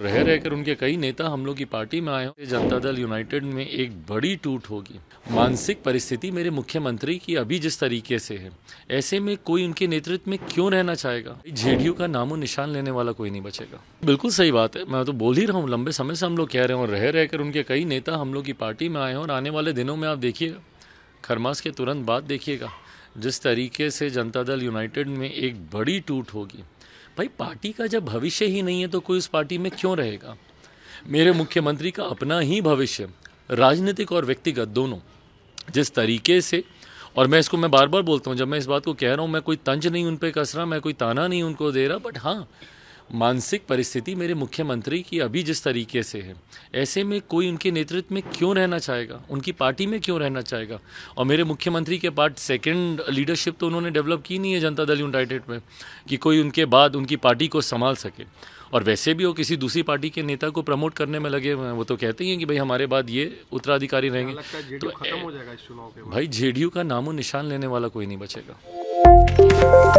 रह रहकर उनके कई नेता हम लोग की पार्टी में आए जनता दल यूनाइटेड में एक बड़ी टूट होगी मानसिक परिस्थिति मेरे मुख्यमंत्री की अभी जिस तरीके से है ऐसे में कोई उनके नेतृत्व में क्यों रहना चाहेगा जेडीयू का नामो निशान लेने वाला कोई नहीं बचेगा बिल्कुल सही बात है मैं तो बोल ही रहा हूँ लंबे समय से हम लोग कह रहे हैं और रह रहकर उनके कई नेता हम लोग की पार्टी में आए हैं और आने वाले दिनों में आप देखिएगा खरमास के तुरंत बाद देखिएगा जिस तरीके से जनता दल यूनाइटेड में एक बड़ी टूट होगी भाई पार्टी का जब भविष्य ही नहीं है तो कोई उस पार्टी में क्यों रहेगा मेरे मुख्यमंत्री का अपना ही भविष्य राजनीतिक और व्यक्तिगत दोनों जिस तरीके से और मैं इसको मैं बार बार बोलता हूँ जब मैं इस बात को कह रहा हूँ मैं कोई तंज नहीं उन पर कस रहा मैं कोई ताना नहीं उनको दे रहा बट हाँ मानसिक परिस्थिति मेरे मुख्यमंत्री की अभी जिस तरीके से है ऐसे में कोई उनके नेतृत्व में क्यों रहना चाहेगा उनकी पार्टी में क्यों रहना चाहेगा और मेरे मुख्यमंत्री के पार्ट सेकेंड लीडरशिप तो उन्होंने डेवलप की नहीं है जनता दल यूनाइटेड में कि कोई उनके बाद उनकी पार्टी को संभाल सके और वैसे भी वो किसी दूसरी पार्टी के नेता को प्रमोट करने में लगे हुए हैं वो तो कहते ही हैं कि भाई हमारे बाद ये उत्तराधिकारी रहेंगे तो खत्म हो जाएगा इस चुनाव के भाई जेडीयू का नामो निशान लेने वाला कोई नहीं बचेगा